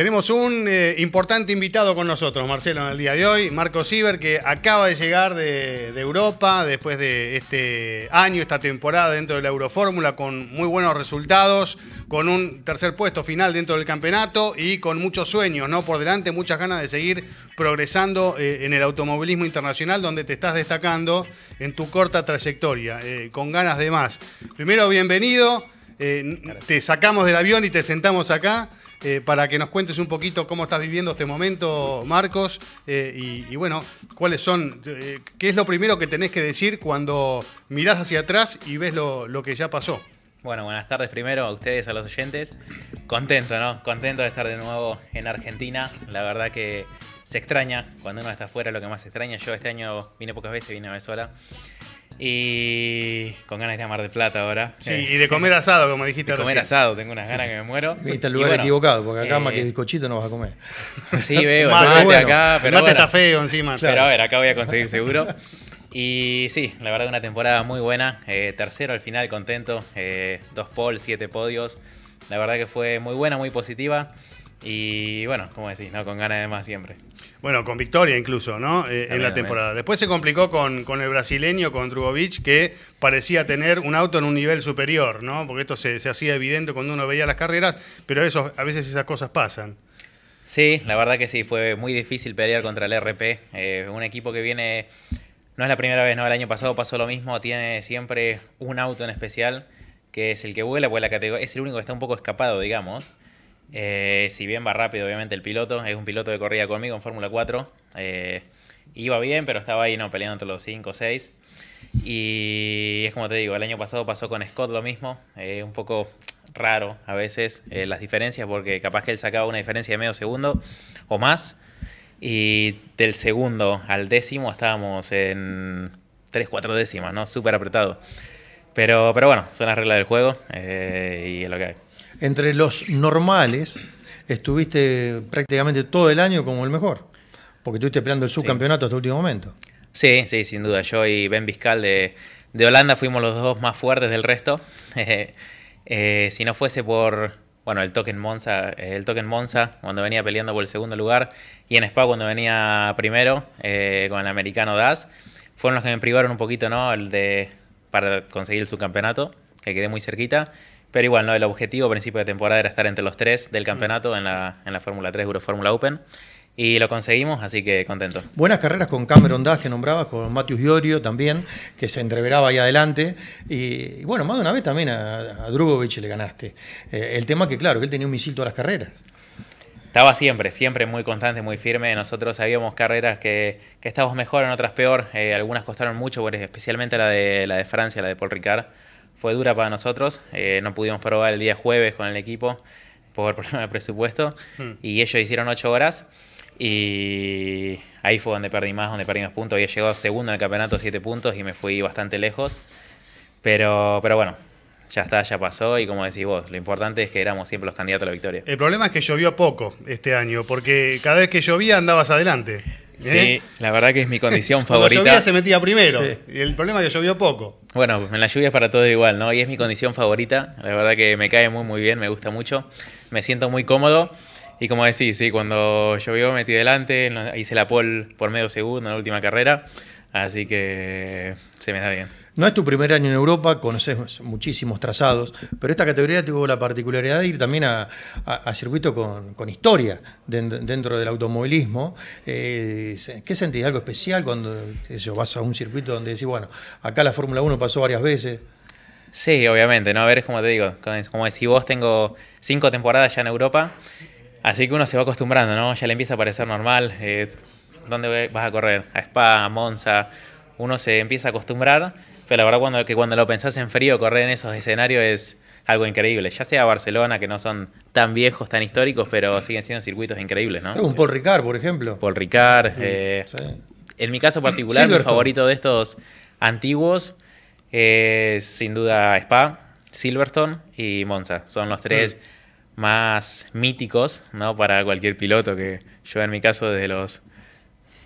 Tenemos un eh, importante invitado con nosotros, Marcelo, en el día de hoy, Marco Sieber, que acaba de llegar de, Europa después de este año, esta temporada dentro de la Eurofórmula, con muy buenos resultados, con un tercer puesto final dentro del campeonato y con muchos sueños ¿no? por delante, muchas ganas de seguir progresando eh, en el automovilismo internacional, donde te estás destacando en tu corta trayectoria, eh, con ganas de más. Primero, bienvenido. Eh, te sacamos del avión y te sentamos acá eh, para que nos cuentes un poquito cómo estás viviendo este momento, Marcos, eh, y, bueno, cuáles son, qué es lo primero que tenés que decir cuando mirás hacia atrás y ves lo, que ya pasó. Bueno, buenas tardes primero a ustedes, a los oyentes. Contento, ¿no? Contento de estar de nuevo en Argentina. La verdad que se extraña, cuando uno está afuera lo que más extraña. Yo este año vine pocas veces, vine a Venezuela. Y con ganas de ir a Mar de Plata ahora. Sí, eh, y de comer asado, como dijiste. De comer asado, tengo unas ganas que me muero. Viste el lugar equivocado, porque acá eh, más que bizcochito no vas a comer. Sí, veo, mate, mate acá. Pero mate está feo encima. Pero a ver, acá voy a conseguir seguro. Y sí, la verdad una temporada muy buena. Eh, tercero al final, contento. dos pols, siete podios. La verdad que fue muy buena, muy positiva. Y bueno, como decís, ¿no? Con ganas de más siempre. Bueno, con victoria incluso, ¿no? Eh, en la temporada. Después se complicó con, el brasileño, con Drugovic, que parecía tener un auto en un nivel superior, ¿no? Porque esto se, hacía evidente cuando uno veía las carreras, pero eso, a veces esas cosas pasan. Sí, la verdad que sí, fue muy difícil pelear contra el RP. Eh, un equipo que viene, no es la primera vez, ¿no? El año pasado pasó lo mismo, tiene siempre un auto en especial, que es el que vuela, pues la categoría, es el único que está un poco escapado, digamos. Eh, si bien va rápido, obviamente, el piloto, es un piloto que corría conmigo en Fórmula 4. Eh, iba bien, pero estaba ahí, ¿no? Peleando entre los 5 o 6. Y es como te digo, el año pasado pasó con Scott lo mismo. Eh, un poco raro a veces eh, las diferencias, porque capaz que él sacaba una diferencia de medio segundo o más. Y del segundo al décimo estábamos en 3, 4 décimas, ¿no? Súper apretado. Pero, pero bueno, son las reglas del juego y es lo que hay entre los normales estuviste prácticamente todo el año como el mejor, porque estuviste peleando el subcampeonato hasta el último momento. Sí, sí, sin duda. Yo y Ben Vizcal de, Holanda fuimos los dos más fuertes del resto. Eh, eh, si no fuese por, bueno, el token Monza, eh, el token Monza cuando venía peleando por el segundo lugar y en Spa cuando venía primero con el americano Das, fueron los que me privaron un poquito, ¿no? El de para conseguir el subcampeonato, que quedé muy cerquita. Pero igual, ¿no? el objetivo a principio de temporada era estar entre los tres del mm. campeonato en la, en Fórmula 3 Euro Fórmula Open. Y lo conseguimos, así que contento. Buenas carreras con Cameron Das que nombrabas, con Matius Diorio también, que se entreveraba ahí adelante. Y, bueno, más de una vez también a, a le ganaste. Eh, el tema que, claro, que él tenía un misil todas las carreras. Estaba siempre, siempre muy constante, muy firme. Nosotros habíamos carreras que, que estábamos mejor, en otras peor. Eh, algunas costaron mucho, especialmente la de, la de Francia, la de Paul Ricard fue dura para nosotros. Eh, no pudimos probar el día jueves con el equipo por problema de presupuesto. Hmm. Y ellos hicieron ocho horas. Y ahí fue donde perdí más, donde perdí más puntos. Había llegado segundo en el campeonato, siete puntos, y me fui bastante lejos. Pero, pero bueno, ya está, ya pasó y como decís vos, lo importante es que éramos siempre los candidatos a la victoria. El problema es que llovió poco este año, porque cada vez que llovía andabas adelante. Sí, ¿Eh? la verdad que es mi condición favorita. Cuando llovía se metía primero. Y el problema es que llovió poco. Bueno, en la lluvia es para todo igual, ¿no? Y es mi condición favorita. La verdad que me cae muy, muy bien, me gusta mucho. Me siento muy cómodo. Y como decís, sí, cuando llovió metí delante, hice la pole por medio segundo en la última carrera. Así que se me da bien. No es tu primer año en Europa, conoces muchísimos trazados, pero esta categoría tuvo la particularidad de ir también a, circuitos con, historia dentro del automovilismo. Eh, ¿Qué sentís? ¿Algo especial cuando vas a un circuito donde decís, bueno, acá la Fórmula 1 pasó varias veces? Sí, obviamente, ¿no? A ver, es como te digo, como si vos, tengo cinco temporadas ya en Europa, así que uno se va acostumbrando, ¿no? Ya le empieza a parecer normal. Eh, ¿Dónde vas a correr? A Spa, a Monza. Uno se empieza a acostumbrar pero la verdad cuando, que cuando lo pensás en frío, correr en esos escenarios es algo increíble. Ya sea Barcelona, que no son tan viejos, tan históricos, pero siguen siendo circuitos increíbles, ¿no? Un Paul Ricard, por ejemplo. Paul Ricard. Eh, en mi caso particular, mi favorito de estos antiguos es sin duda Spa, Silverstone y Monza. Son los tres... Mm. más míticos, ¿no? Para cualquier piloto, que yo en mi caso desde los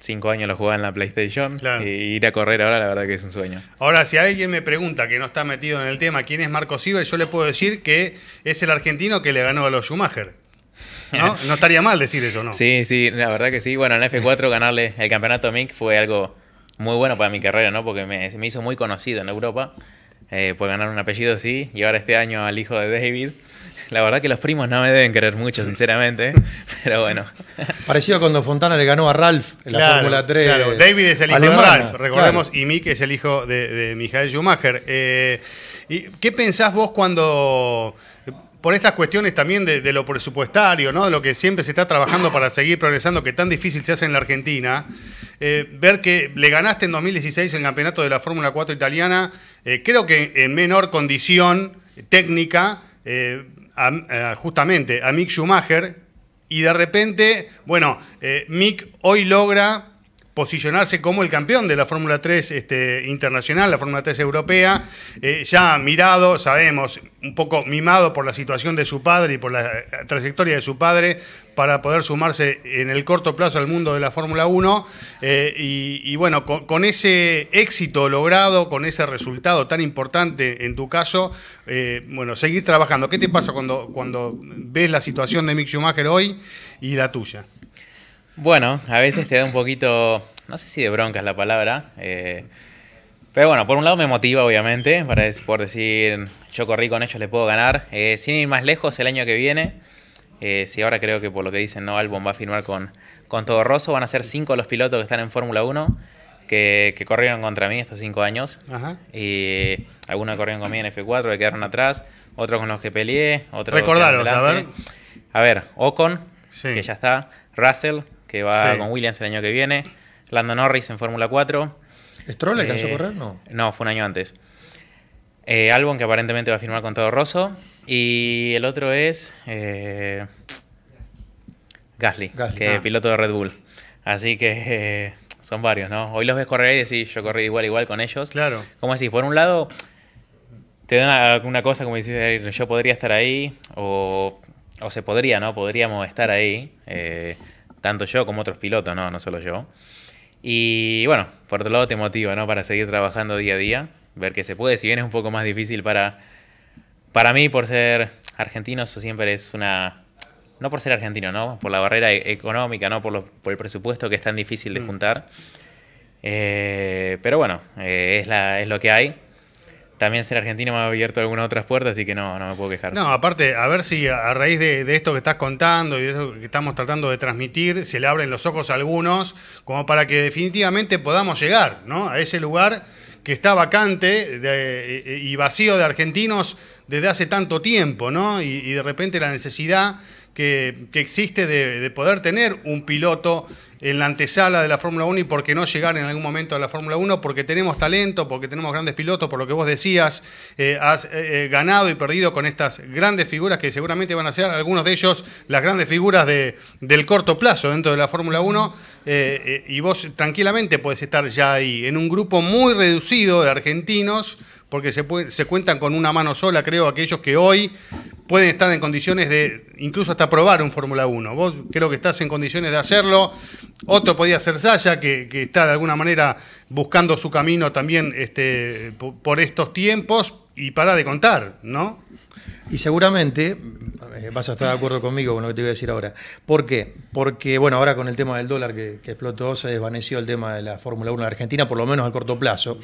cinco años lo jugaba en la PlayStation. Y ir a correr ahora, la verdad que es un sueño. Ahora, si alguien me pregunta que no está metido en el tema quién es Marco Silver yo le puedo decir que es el argentino que le ganó a los Schumacher. ¿No? estaría mal decir eso, ¿no? Sí, sí, la verdad que sí. Bueno, en F4 ganarle el campeonato Mick fue algo muy bueno para mi carrera, ¿no? Porque me, me hizo muy conocido en Europa eh, por ganar un apellido así. Y ahora este año al hijo de David la verdad que los primos no me deben querer mucho, sinceramente. pero bueno. Parecido cuando Fontana le ganó a Ralph en la Fórmula 3. David es el hijo de Ralph, recordemos, y Mick es el hijo de, de Michael Schumacher. Eh, ¿y ¿Qué pensás vos cuando.? por estas cuestiones también de, lo presupuestario, ¿no? lo que siempre se está trabajando para seguir progresando, que tan difícil se hace en la Argentina, eh, ver que le ganaste en 2016 el campeonato de la Fórmula 4 italiana, eh, creo que en menor condición técnica, eh, justamente a Mick Schumacher y de repente, bueno, eh, Mick hoy logra posicionarse como el campeón de la Fórmula 3 este, internacional, la Fórmula 3 europea, eh, ya mirado, sabemos, un poco mimado por la situación de su padre y por la eh, trayectoria de su padre para poder sumarse en el corto plazo al mundo de la Fórmula 1. Eh, y, bueno, con, ese éxito logrado, con ese resultado tan importante en tu caso, bueno, seguir trabajando. ¿Qué te pasa cuando, cuando ves la situación de Mick Schumacher hoy y la tuya? Bueno, a veces te da un poquito, no sé si de bronca es la palabra, eh, pero bueno, por un lado me motiva obviamente, para, por decir, yo corrí con ellos, le puedo ganar. Eh, sin ir más lejos, el año que viene, eh, si ahora creo que por lo que dicen, no, Albon va a firmar con, con Todo Rosso, van a ser cinco los pilotos que están en Fórmula 1. Que, corrieron contra mí estos cinco años. Ajá. Y algunos corrieron conmigo en F4, que quedaron atrás, otros con los que peleé, otros. Recordaros, a ver. A ver, Ocon, que ya está, Russell, que va con Williams el año que viene. Lando Norris en Fórmula 4. ¿Stroll alcanzó a eh, correr? No. fue un año antes. Eh, Albon, que aparentemente va a firmar con todo Rosso. Y el otro es eh, Gasly, que es ah. piloto de Red Bull. Así que son varios, ¿no? Hoy los ves correr y decís, yo corrí igual, igual con ellos. Claro. ¿cómo decís, por un lado, te dan alguna cosa como decís, yo podría estar ahí, o, o se podría, ¿no? Podríamos estar ahí tanto yo como otros pilotos, no, no solo yo. Y bueno, por otro lado te motiva, ¿no? Para seguir trabajando día a día, ver que se puede, si bien es un poco más difícil para, para mí por ser argentino, eso siempre es una... No por ser argentino, ¿no? Por la barrera e-, económica, ¿no? Por, por el presupuesto que es tan difícil de mm. juntar. Eh, pero bueno, eh, es, es lo que hay también ser argentino me ha abierto algunas otras puertas, así que no, me puedo quejar. No, aparte, a ver si a raíz de, esto que estás contando y de esto que estamos tratando de transmitir, se le abren los ojos a algunos, como para que definitivamente podamos llegar ¿no? a ese lugar que está vacante eh, y vacío de argentinos desde hace tanto tiempo, ¿no? Y, de repente la necesidad que, existe de, de poder tener un piloto en la antesala de la Fórmula 1 y por qué no llegar en algún momento a la Fórmula 1, porque tenemos talento, porque tenemos grandes pilotos, por lo que vos decías, eh, has eh, eh, ganado y perdido con estas grandes figuras que seguramente van a ser algunos de ellos las grandes figuras de, del corto plazo dentro de la Fórmula 1, y vos tranquilamente podés estar ya ahí, en un grupo muy reducido de argentinos, porque se, se cuentan con una mano sola, creo, aquellos que hoy pueden estar en condiciones de incluso hasta probar un Fórmula 1. Vos creo que estás en condiciones de hacerlo. Otro podía ser Saya, que, está de alguna manera buscando su camino también este, por estos tiempos y para de contar, ¿no? Y seguramente eh, vas a estar de acuerdo conmigo con lo que te voy a decir ahora. ¿Por qué? Porque, bueno, ahora con el tema del dólar que, explotó, se desvaneció el tema de la Fórmula 1 de Argentina, por lo menos a corto plazo.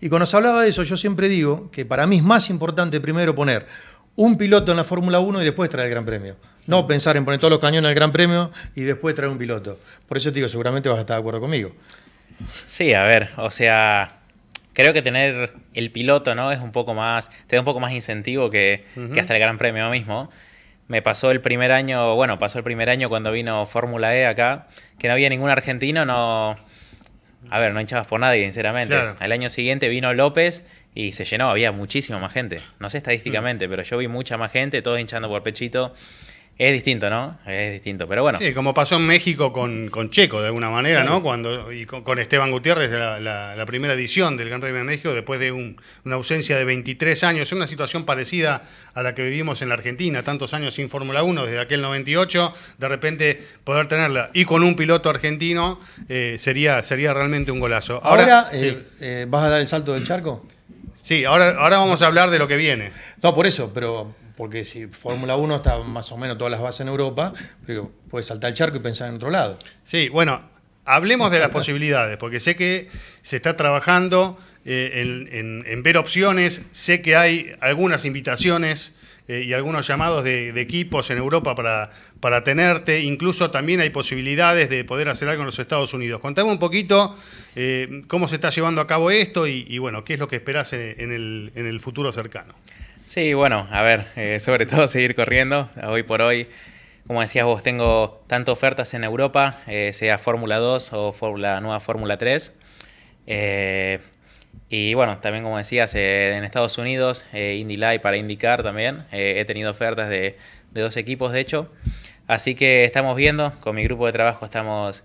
Y cuando se hablaba de eso, yo siempre digo que para mí es más importante primero poner un piloto en la Fórmula 1 y después traer el Gran Premio. No mm. pensar en poner todos los cañones al Gran Premio y después traer un piloto. Por eso te digo, seguramente vas a estar de acuerdo conmigo. Sí, a ver, o sea, creo que tener el piloto, ¿no? Es un poco más, te da un poco más incentivo que, hasta el Gran Premio mismo. Me pasó el primer año, bueno, pasó el primer año cuando vino Fórmula E acá, que no había ningún argentino, no... A ver, no hinchabas por nadie, sinceramente. Al año siguiente vino López y se llenó, había muchísima más gente. No sé estadísticamente, mm. pero yo vi mucha más gente, todos hinchando por Pechito. Es distinto, ¿no? Es distinto, pero bueno. Sí, como pasó en México con, con Checo, de alguna manera, ¿no? Cuando, y con, Esteban Gutiérrez, la, primera edición del Gran Premio de México, después de una ausencia de 23 años, Es una situación parecida a la que vivimos en la Argentina, tantos años sin Fórmula 1, desde aquel 98, de repente poder tenerla y con un piloto argentino eh, sería, sería realmente un golazo. Ahora, eh, eh, ¿vas a dar el salto del charco? Sí, ahora, ahora vamos a hablar de lo que viene. No, por eso, pero porque si Fórmula 1 está más o menos todas las bases en Europa, pero puedes saltar el charco y pensar en otro lado. Sí, bueno, hablemos de las posibilidades, porque sé que se está trabajando eh, en, ver opciones, sé que hay algunas invitaciones eh, y algunos llamados de, equipos en Europa para, para tenerte. Incluso también hay posibilidades de poder hacer algo en los Estados Unidos. Contame un poquito eh, cómo se está llevando a cabo esto y, bueno, qué es lo que esperas en, el, futuro cercano. Sí, bueno, a ver, eh, sobre todo seguir corriendo. Hoy por hoy, como decías vos, tengo tantas ofertas en Europa, sea Fórmula 2 o Fórmula nueva Fórmula 3. Y bueno, también como decías, eh, en Estados Unidos, eh, Indy Live para indicar también. Eh, he tenido ofertas de, de, dos equipos, de hecho. Así que estamos viendo, con mi grupo de trabajo estamos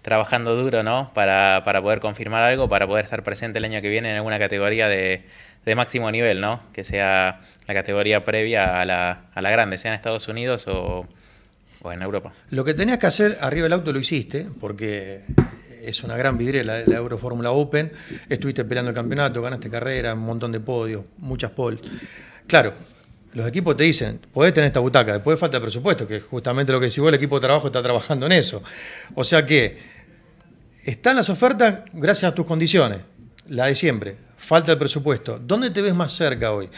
trabajando duro, ¿no? Para, para poder confirmar algo, para poder estar presente el año que viene en alguna categoría de, de máximo nivel, ¿no? Que sea la categoría previa a la, a la grande, sea en Estados Unidos o, o en Europa. Lo que tenías que hacer arriba del auto lo hiciste, porque es una gran vidriera la, Eurofórmula Open. Estuviste peleando el campeonato, ganaste carrera, un montón de podios, muchas pole. Claro, los equipos te dicen, podés tener esta butaca, después falta el presupuesto, que justamente lo que decís vos, el equipo de trabajo está trabajando en eso. O sea que están las ofertas gracias a tus condiciones, la de siempre, falta el presupuesto. ¿Dónde te ves más cerca hoy?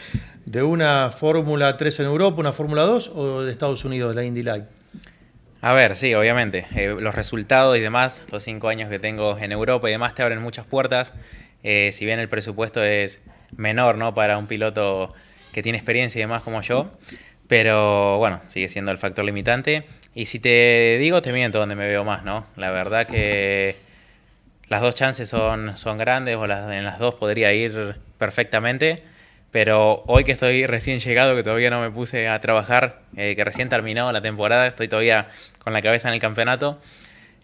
¿De una Fórmula 3 en Europa, una Fórmula 2 o de Estados Unidos, la Indy Light? A ver, sí, obviamente. Eh, los resultados y demás, los cinco años que tengo en Europa y demás te abren muchas puertas. Eh, si bien el presupuesto es menor, ¿no? Para un piloto que tiene experiencia y demás como yo. Pero bueno, sigue siendo el factor limitante. Y si te digo, te miento donde me veo más, ¿no? La verdad que las dos chances son, son grandes, o en las dos podría ir perfectamente. Pero hoy que estoy recién llegado, que todavía no me puse a trabajar, eh, que recién terminado la temporada, estoy todavía con la cabeza en el campeonato,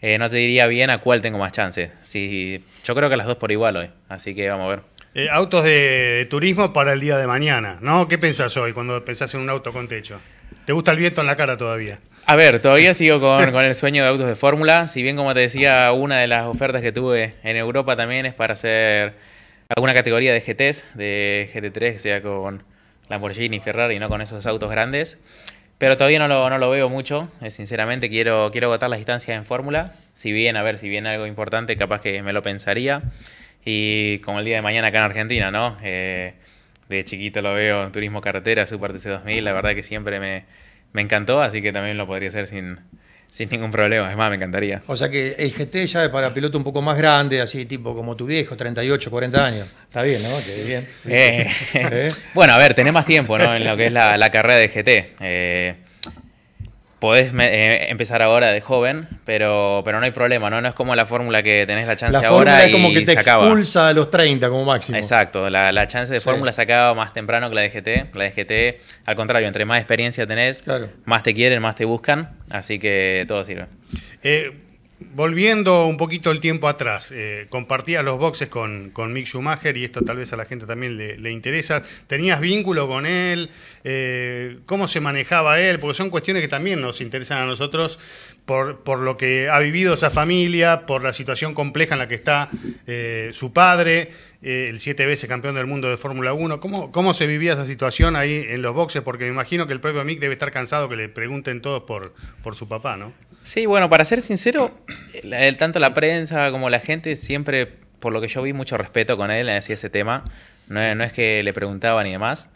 eh, no te diría bien a cuál tengo más chances. Si, yo creo que las dos por igual hoy, así que vamos a ver. Eh, autos de, turismo para el día de mañana, ¿no? ¿Qué pensás hoy cuando pensás en un auto con techo? ¿Te gusta el viento en la cara todavía? A ver, todavía sigo con el sueño de autos de fórmula, si bien como te decía, una de las ofertas que tuve en Europa también es para hacer alguna categoría de GTs, de GT3, que sea con Lamborghini, Ferrari, no con esos autos grandes. Pero todavía no lo, no lo veo mucho, eh, sinceramente quiero, quiero agotar las distancias en fórmula. Si bien, a ver, si bien algo importante, capaz que me lo pensaría. Y como el día de mañana acá en Argentina, ¿no? Eh, de chiquito lo veo en Turismo Carretera, Super TC 2000, la verdad que siempre me, me encantó, así que también lo podría hacer sin, sin ningún problema, es más, me encantaría. O sea que el GT ya es para piloto un poco más grande, así tipo como tu viejo, 38, 40 años. Está bien, ¿no? Que bien. Eh. ¿Eh? Bueno, a ver, tenés más tiempo, ¿no? En lo que es la, la carrera de GT. Eh, podés eh, empezar ahora de joven, pero, pero no hay problema, ¿no? No es como la fórmula que tenés la chance la ahora. Es como que te expulsa a los 30 como máximo. Exacto, la, chance de fórmula se acaba más temprano que la GT. La GT, al contrario, entre más experiencia tenés, más te quieren, más te buscan, así que todo sirve. Eh, volviendo un poquito el tiempo atrás, eh, compartías los boxes con, con, Mick Schumacher y esto tal vez a la gente también le, le interesa. ¿Tenías vínculo con él? Eh, cómo se manejaba él, porque son cuestiones que también nos interesan a nosotros por, por lo que ha vivido esa familia, por la situación compleja en la que está eh, su padre, eh, el siete veces campeón del mundo de Fórmula 1. ¿Cómo, ¿Cómo se vivía esa situación ahí en los boxes? Porque me imagino que el propio Mick debe estar cansado que le pregunten todos por, por su papá, ¿no? Sí, bueno, para ser sincero, tanto la prensa como la gente siempre, por lo que yo vi, mucho respeto con él en ese tema. No, es que le preguntaba ni demás.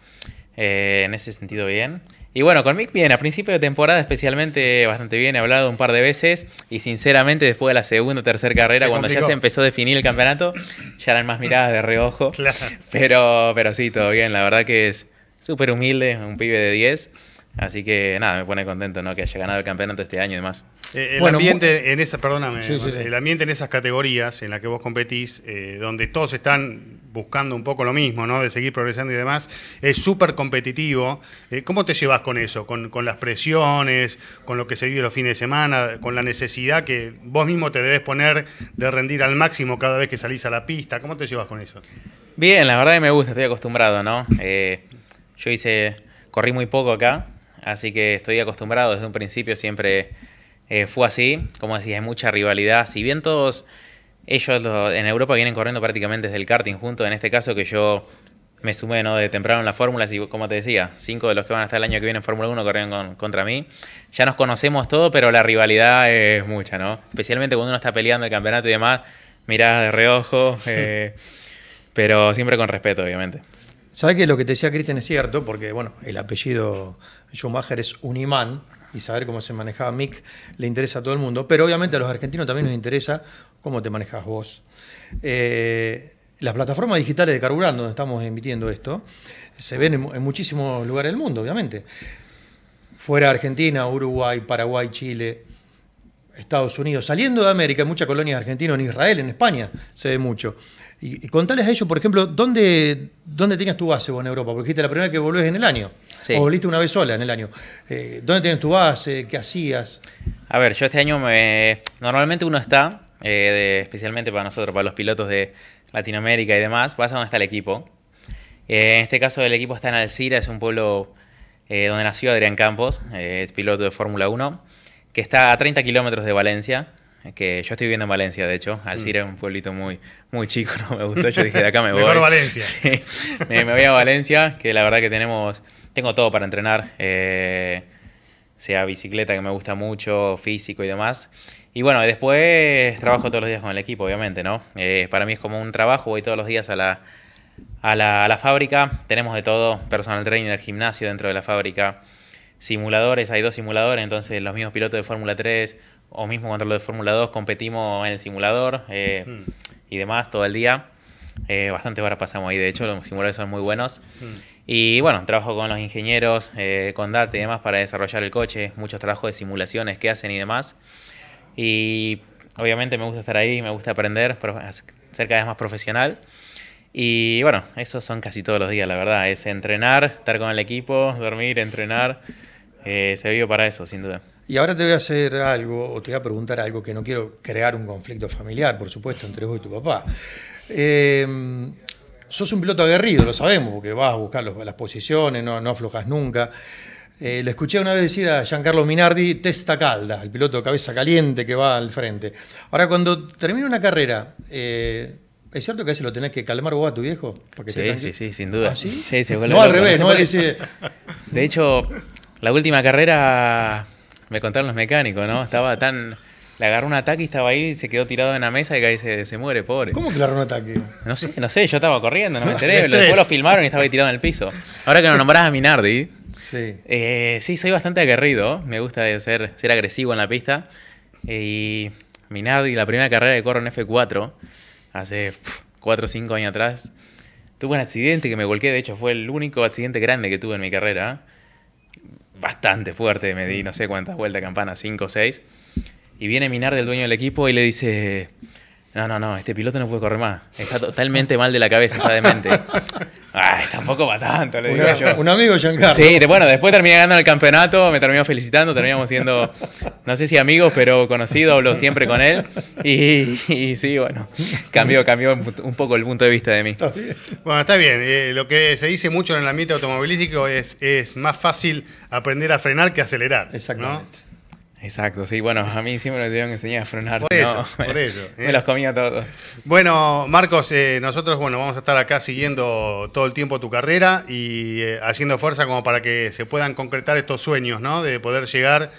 Eh, en ese sentido, bien. Y bueno, con Mick bien, a principio de temporada especialmente bastante bien, he hablado un par de veces y sinceramente después de la segunda o tercera carrera, cuando ya se empezó a definir el campeonato, ya eran más miradas de reojo. Pero, pero sí, todo bien, la verdad que es súper humilde, un pibe de 10. Así que nada, me pone contento ¿no? que haya ganado el campeonato este año y demás. Eh, el, ambiente en esa, perdóname, el ambiente en esas categorías en las que vos competís, eh, donde todos están buscando un poco lo mismo, ¿no? de seguir progresando y demás, es súper competitivo. Eh, ¿Cómo te llevas con eso? Con, las presiones, con lo que se vive los fines de semana, con la necesidad que vos mismo te debes poner de rendir al máximo cada vez que salís a la pista. ¿Cómo te llevas con eso? Bien, la verdad que me gusta, estoy acostumbrado, ¿no? yo hice, corrí muy poco acá, así que estoy acostumbrado desde un principio, siempre eh, fue así. Como decía, hay mucha rivalidad. Si bien todos ellos en Europa vienen corriendo prácticamente desde el karting juntos, en este caso que yo me sumé ¿no? de temprano en la Fórmula, y como te decía, cinco de los que van a estar el año que viene en Fórmula 1 corrieron contra mí. Ya nos conocemos todo, pero la rivalidad es mucha, ¿no? Especialmente cuando uno está peleando el campeonato y demás, mirada de reojo, eh, pero siempre con respeto, obviamente. Sabes que lo que te decía Cristian es cierto, porque bueno, el apellido Schumacher es un imán y saber cómo se manejaba Mick le interesa a todo el mundo, pero obviamente a los argentinos también nos interesa cómo te manejas vos. Eh, las plataformas digitales de carburante donde estamos emitiendo esto se ven en, muchísimos lugares del mundo, obviamente. Fuera Argentina, Uruguay, Paraguay, Chile, Estados Unidos, saliendo de América, hay muchas colonias argentinas en Israel, en España, se ve mucho. Y, y, contales a ellos, por ejemplo, ¿dónde, ¿dónde tenías tu base vos en Europa? Porque dijiste la primera vez que volvés en el año. O volviste una vez sola en el año. Eh, ¿Dónde tenías tu base? ¿Qué hacías? A ver, yo este año me... Normalmente uno está, eh, especialmente para nosotros, para los pilotos de Latinoamérica y demás, vas a donde está el equipo. Eh, en este caso el equipo está en Alcira, es un pueblo donde nació Adrián Campos, piloto de Fórmula 1, que está a 30 kilómetros de Valencia que yo estoy viviendo en Valencia, de hecho. al mm. es un pueblito muy, muy chico, no me gustó. Yo dije, de acá me voy. Mejor Valencia. Me, voy a Valencia, que la verdad que tenemos, tengo todo para entrenar. Eh, sea bicicleta, que me gusta mucho, físico y demás. Y bueno, después trabajo todos los días con el equipo, obviamente, ¿no? Eh, para mí es como un trabajo, voy todos los días a la, a la, fábrica. Tenemos de todo, personal trainer, gimnasio dentro de la fábrica. Simuladores, hay dos simuladores, entonces los mismos pilotos de Fórmula 3, o mismo cuando lo de Fórmula 2 competimos en el simulador eh, hmm. y demás todo el día. Eh, bastante horas pasamos ahí, de hecho, los simuladores son muy buenos. Hmm. Y bueno, trabajo con los ingenieros, eh, con DAT y demás para desarrollar el coche, muchos trabajos de simulaciones que hacen y demás. Y obviamente me gusta estar ahí, me gusta aprender, ser cada vez más profesional. Y bueno, esos son casi todos los días, la verdad. Es entrenar, estar con el equipo, dormir, entrenar. se vive para eso, sin duda. Y ahora te voy a hacer algo, o te voy a preguntar algo que no quiero crear un conflicto familiar, por supuesto, entre vos y tu papá. Em, sos un piloto aguerrido, lo sabemos, porque vas a buscar las posiciones, no, no aflojas nunca. Eh, le escuché una vez decir a Giancarlo Minardi, testa calda, el piloto de cabeza caliente que va al frente. Ahora, cuando termina una carrera, eh, ¿Es cierto que a veces lo tenés que calmar vos a tu viejo? Porque sí, sí, sí, sin duda. ¿Ah, sí? no, al revés, no, no revés. De hecho, la última carrera me contaron los mecánicos, ¿no? Estaba tan... Le agarró un ataque y estaba ahí y se quedó tirado en la mesa y se, muere, pobre. ¿Cómo que le agarró un ataque? No sé, no sé, yo estaba corriendo, no me enteré. Después lo filmaron y estaba ahí tirado en el piso. Ahora que lo nombrás a Minardi. Sí. Eh, sí, soy bastante aguerrido. Me gusta ser, ser agresivo en la pista. Eh, y Minardi, la primera carrera que corro en F4, hace 4 o 5 años atrás, tuve un accidente que me volqué. De hecho, fue el único accidente grande que tuve en mi carrera bastante fuerte, me di no sé cuántas vueltas campana, 5 o 6. Y viene Minar del dueño del equipo y le dice, no, no, no, este piloto no puede correr más, está totalmente mal de la cabeza, está demente. Ay, tampoco va tanto, le digo yo. Un amigo, Giancarlo. Sí, bueno, después terminé ganando el campeonato, me terminó felicitando, terminamos siendo, no sé si amigos, pero conocido, hablo siempre con él. Y, sí, bueno, cambió, cambió un poco el punto de vista de mí. Bueno, está bien. Eh, lo que se dice mucho en el ambiente automovilístico es, es más fácil aprender a frenar que acelerar. Exactamente. Exacto, sí, bueno, a mí siempre me dieron que enseñar a frenar. Por eso, por eso. Me eh. los comía todos. Bueno, Marcos, eh, nosotros bueno, vamos a estar acá siguiendo todo el tiempo tu carrera y eh, haciendo fuerza como para que se puedan concretar estos sueños, ¿no? De poder llegar,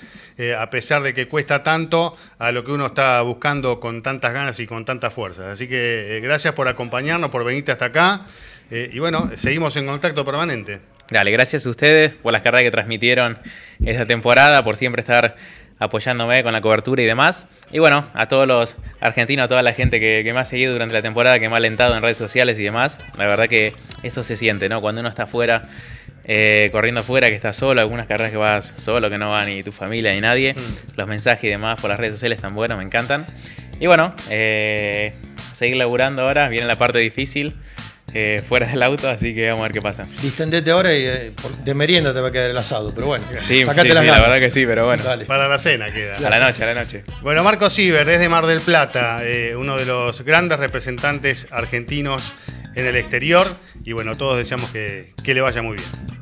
a pesar de que cuesta tanto, a lo que uno está buscando con tantas ganas y con tantas fuerzas. Así que gracias por acompañarnos, por venirte hasta acá. y bueno, seguimos en contacto permanente. Dale, gracias a ustedes por las carreras que transmitieron esta temporada, por siempre estar apoyándome con la cobertura y demás. Y bueno, a todos los argentinos, a toda la gente que, me ha seguido durante la temporada, que me ha alentado en redes sociales y demás, la verdad que eso se siente, ¿no? Cuando uno está fuera, eh, corriendo afuera, que está solo, algunas carreras que vas solo, que no va ni tu familia ni nadie, mm. los mensajes y demás por las redes sociales están buenos, me encantan. Y bueno, eh, seguir laburando ahora, viene la parte difícil. Eh, fuera del auto, así que vamos a ver qué pasa. Distendete ahora y eh, de merienda te va a quedar el asado, pero bueno. Sí, sacate las la verdad que sí, pero bueno. Para la cena queda. A la noche, a la noche. Bueno, Marco es desde Mar del Plata, eh, uno de los grandes representantes argentinos en el exterior. Y bueno, todos deseamos que, que le vaya muy bien.